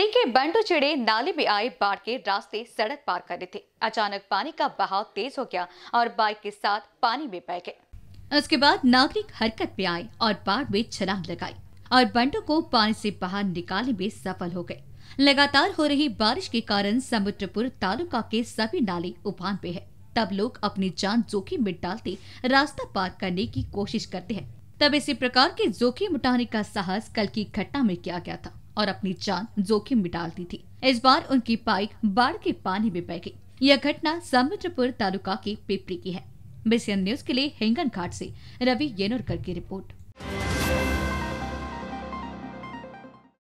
भिड़ी के बंटू चिड़े नाले में आए बाढ़ के रास्ते सड़क पार कर रहे थे अचानक पानी का बहाव तेज हो गया और बाइक के साथ पानी में बह गए उसके बाद नागरिक हरकत में आए और बाढ़ में छलांग लगाई और बंटू को पानी से बाहर निकालने में सफल हो गए लगातार हो रही बारिश के कारण समुद्रपुर तालुका के सभी नाले उफान पे है तब लोग अपनी जान जोखिम में डालते रास्ता पार करने की कोशिश करते हैं तब इसी प्रकार के जोखिम उठाने का साहस कल की घटना में किया गया था और अपनी जान जोखिम में डाल दी थी इस बार उनकी बाइक बाढ़ के पानी में बह गई यह घटना समुद्रपुर तालुका के पेपरी की है बीसीएन न्यूज के लिए हिंगन घाट से रवि येनोरकर की रिपोर्ट